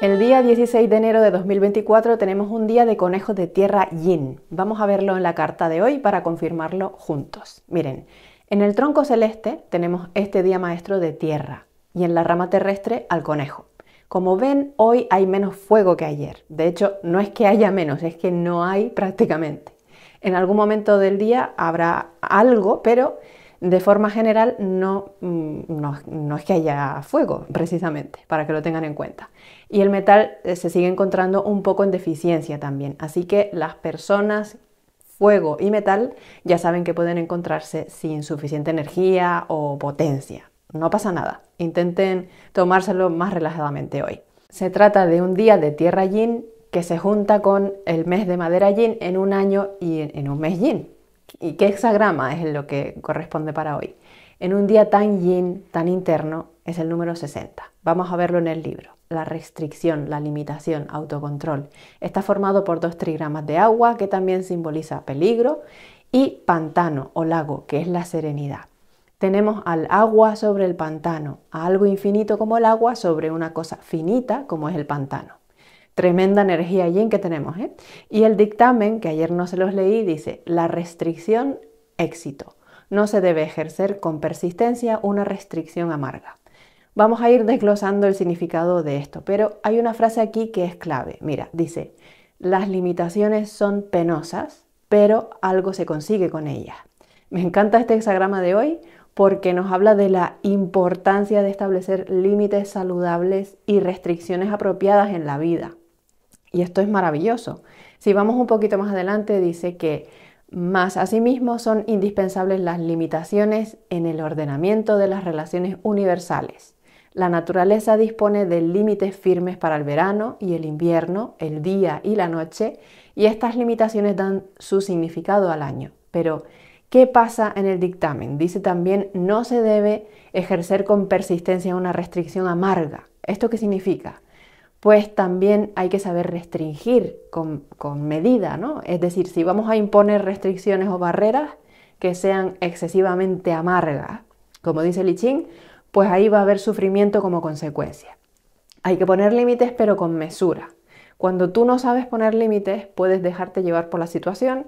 El día 16 de enero de 2024 tenemos un día de conejos de tierra yin. Vamos a verlo en la carta de hoy para confirmarlo juntos. Miren, en el tronco celeste tenemos este día maestro de tierra y en la rama terrestre al conejo. Como ven, hoy hay menos fuego que ayer. De hecho, no es que haya menos, es que no hay prácticamente. En algún momento del día habrá algo, pero de forma general mm, no, no, es que haya fuego, precisamente, para que lo tengan en cuenta. Y el metal eh, se sigue encontrando un poco en deficiencia también. Así que las personas, fuego y metal, ya saben que pueden encontrarse sin suficiente energía o potencia. No pasa nada. Intenten tomárselo más relajadamente hoy. Se trata de un día de tierra yin que se junta con el mes de madera yin en un año y en un mes yin y qué hexagrama es lo que corresponde para hoy. En un día tan yin, tan interno, es el número 60. Vamos a verlo en el libro. La restricción, la limitación, autocontrol. Está formado por dos trigramas de agua, que también simboliza peligro, y pantano o lago, que es la serenidad. Tenemos al agua sobre el pantano, a algo infinito como el agua sobre una cosa finita como es el pantano. Tremenda energía en que tenemos. ¿eh? Y el dictamen, que ayer no se los leí, dice, la restricción, éxito. No se debe ejercer con persistencia una restricción amarga. Vamos a ir desglosando el significado de esto, pero hay una frase aquí que es clave. Mira, dice, las limitaciones son penosas, pero algo se consigue con ellas. Me encanta este hexagrama de hoy porque nos habla de la importancia de establecer límites saludables y restricciones apropiadas en la vida. Y esto es maravilloso. Si vamos un poquito más adelante, dice que más asimismo son indispensables las limitaciones en el ordenamiento de las relaciones universales. La naturaleza dispone de límites firmes para el verano y el invierno, el día y la noche, y estas limitaciones dan su significado al año. Pero, ¿qué pasa en el dictamen? Dice también, no se debe ejercer con persistencia una restricción amarga. ¿Esto qué significa? pues también hay que saber restringir con, medida, ¿no? Es decir, si vamos a imponer restricciones o barreras que sean excesivamente amargas, como dice Li Ching, pues ahí va a haber sufrimiento como consecuencia. Hay que poner límites pero con mesura. Cuando tú no sabes poner límites, puedes dejarte llevar por la situación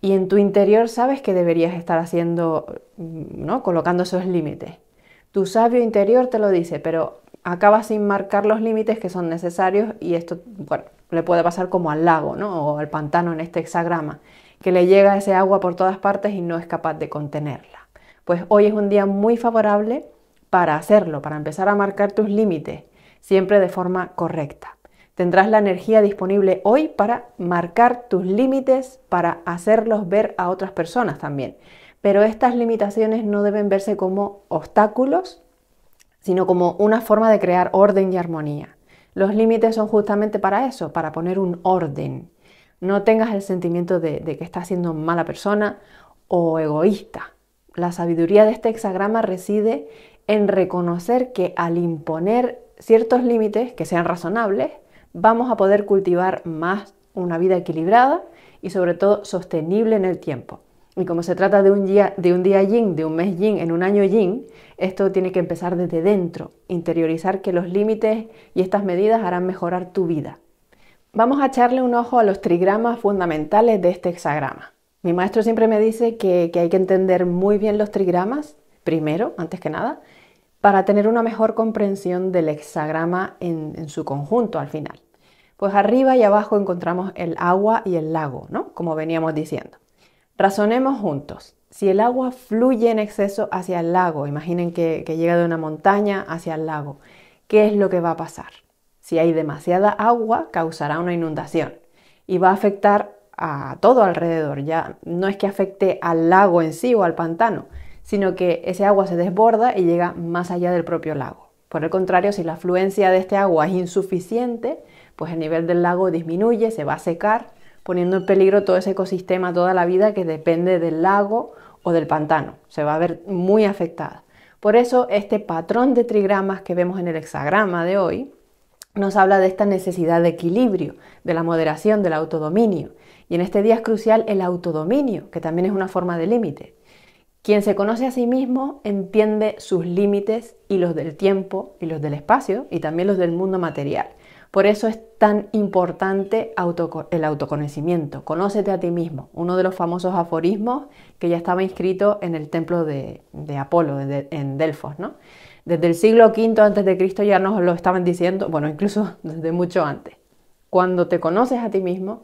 y en tu interior sabes que deberías estar haciendo, ¿no? colocando esos límites. Tu sabio interior te lo dice, pero acaba sin marcar los límites que son necesarios y esto, bueno, le puede pasar como al lago, ¿no? O al pantano en este hexagrama, que le llega ese agua por todas partes y no es capaz de contenerla. Pues hoy es un día muy favorable para hacerlo, para empezar a marcar tus límites, siempre de forma correcta. Tendrás la energía disponible hoy para marcar tus límites, para hacerlos ver a otras personas también. Pero estas limitaciones no deben verse como obstáculos, sino como una forma de crear orden y armonía. Los límites son justamente para eso, para poner un orden. No tengas el sentimiento de, que estás siendo mala persona o egoísta. La sabiduría de este hexagrama reside en reconocer que al imponer ciertos límites que sean razonables, vamos a poder cultivar más una vida equilibrada y sobre todo sostenible en el tiempo. Y como se trata de un día, de un día yin, de un mes yin, en un año yin, esto tiene que empezar desde dentro, interiorizar que los límites y estas medidas harán mejorar tu vida. Vamos a echarle un ojo a los trigramas fundamentales de este hexagrama. Mi maestro siempre me dice que, hay que entender muy bien los trigramas, primero, antes que nada, para tener una mejor comprensión del hexagrama en, en, su conjunto al final. Pues arriba y abajo encontramos el agua y el lago, ¿no? Como veníamos diciendo. Razonemos juntos. Si el agua fluye en exceso hacia el lago, imaginen que, llega de una montaña hacia el lago, ¿qué es lo que va a pasar? Si hay demasiada agua, causará una inundación y va a afectar a todo alrededor. Ya no es que afecte al lago en sí o al pantano, sino que ese agua se desborda y llega más allá del propio lago. Por el contrario, si la afluencia de este agua es insuficiente, pues el nivel del lago disminuye, se va a secar poniendo en peligro todo ese ecosistema, toda la vida que depende del lago o del pantano. Se va a ver muy afectada. Por eso este patrón de trigramas que vemos en el hexagrama de hoy nos habla de esta necesidad de equilibrio, de la moderación, del autodominio. Y en este día es crucial el autodominio, que también es una forma de límite. Quien se conoce a sí mismo entiende sus límites y los del tiempo y los del espacio y también los del mundo material. Por eso es tan importante el autoconocimiento. Conócete a ti mismo. Uno de los famosos aforismos que ya estaba inscrito en el templo de, Apolo, en Delfos, ¿no? Desde el siglo V antes de Cristo ya nos lo estaban diciendo, bueno, incluso desde mucho antes. Cuando te conoces a ti mismo,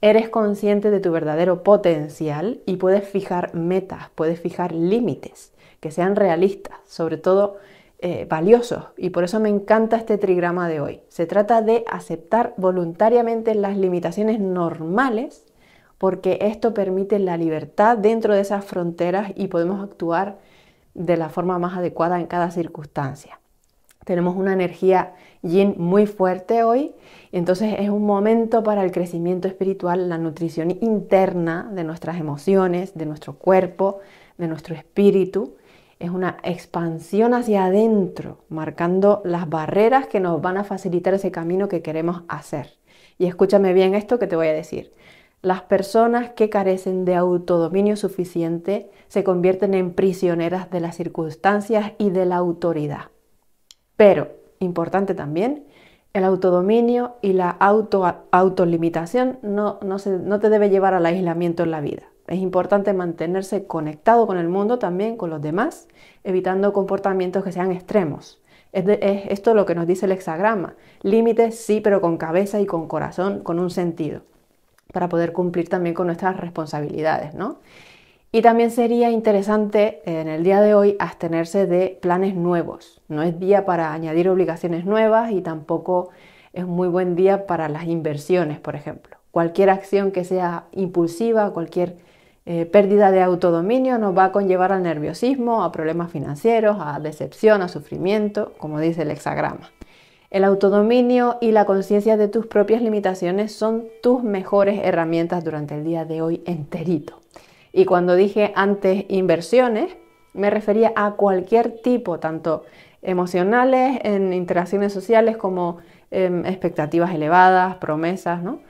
eres consciente de tu verdadero potencial y puedes fijar metas, puedes fijar límites que sean realistas, sobre todo eh, valiosos y por eso me encanta este trigrama de hoy. Se trata de aceptar voluntariamente las limitaciones normales porque esto permite la libertad dentro de esas fronteras y podemos actuar de la forma más adecuada en cada circunstancia. Tenemos una energía yin muy fuerte hoy, entonces es un momento para el crecimiento espiritual, la nutrición interna de nuestras emociones, de nuestro cuerpo, de nuestro espíritu es una expansión hacia adentro, marcando las barreras que nos van a facilitar ese camino que queremos hacer. Y escúchame bien esto que te voy a decir. Las personas que carecen de autodominio suficiente se convierten en prisioneras de las circunstancias y de la autoridad. Pero, importante también, el autodominio y la autolimitación no, se, no te debe llevar al aislamiento en la vida. Es importante mantenerse conectado con el mundo también, con los demás, evitando comportamientos que sean extremos. Es, es esto lo que nos dice el hexagrama. Límites sí, pero con cabeza y con corazón, con un sentido, para poder cumplir también con nuestras responsabilidades, Y también sería interesante eh, en el día de hoy abstenerse de planes nuevos. No es día para añadir obligaciones nuevas y tampoco es muy buen día para las inversiones, por ejemplo. Cualquier acción que sea impulsiva, cualquier eh, pérdida de autodominio nos va a conllevar al nerviosismo, a problemas financieros, a decepción, a sufrimiento, como dice el hexagrama. El autodominio y la conciencia de tus propias limitaciones son tus mejores herramientas durante el día de hoy enterito. Y cuando dije antes inversiones, me refería a cualquier tipo, tanto emocionales, en interacciones sociales como em, expectativas elevadas, promesas, ¿no?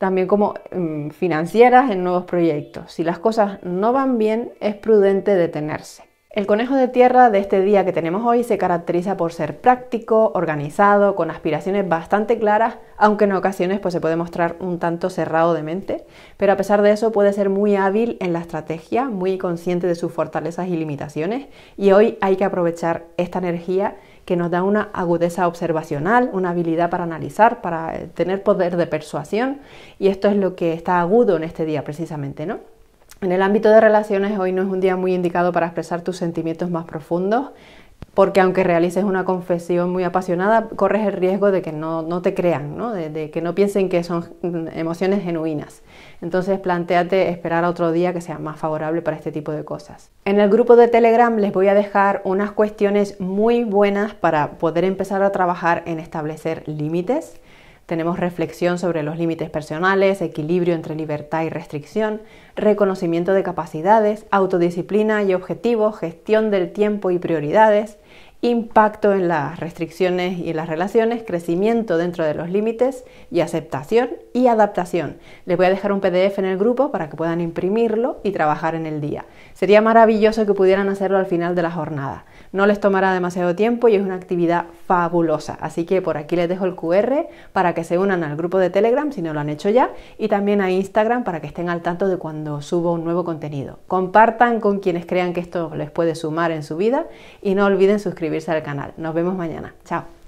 también como mm, financieras en nuevos proyectos. Si las cosas no van bien, es prudente detenerse. El conejo de tierra de este día que tenemos hoy se caracteriza por ser práctico, organizado, con aspiraciones bastante claras, aunque en ocasiones pues, se puede mostrar un tanto cerrado de mente, pero a pesar de eso puede ser muy hábil en la estrategia, muy consciente de sus fortalezas y limitaciones, y hoy hay que aprovechar esta energía que nos da una agudeza observacional, una habilidad para analizar, para eh, tener poder de persuasión y esto es lo que está agudo en este día precisamente, ¿no? En el ámbito de relaciones hoy no es un día muy indicado para expresar tus sentimientos más profundos, porque aunque realices una confesión muy apasionada, corres el riesgo de que no, te crean, De, de, que no piensen que son mm, emociones genuinas. Entonces, planteate esperar a otro día que sea más favorable para este tipo de cosas. En el grupo de Telegram les voy a dejar unas cuestiones muy buenas para poder empezar a trabajar en establecer límites tenemos reflexión sobre los límites personales, equilibrio entre libertad y restricción, reconocimiento de capacidades, autodisciplina y objetivos, gestión del tiempo y prioridades, impacto en las restricciones y en las relaciones, crecimiento dentro de los límites y aceptación y adaptación. Les voy a dejar un PDF en el grupo para que puedan imprimirlo y trabajar en el día. Sería maravilloso que pudieran hacerlo al final de la jornada. No les tomará demasiado tiempo y es una actividad fabulosa. Así que por aquí les dejo el QR para que se unan al grupo de Telegram si no lo han hecho ya y también a Instagram para que estén al tanto de cuando subo un nuevo contenido. Compartan con quienes crean que esto les puede sumar en su vida y no olviden suscribirse suscribirse al canal. Nos vemos mañana. Chao.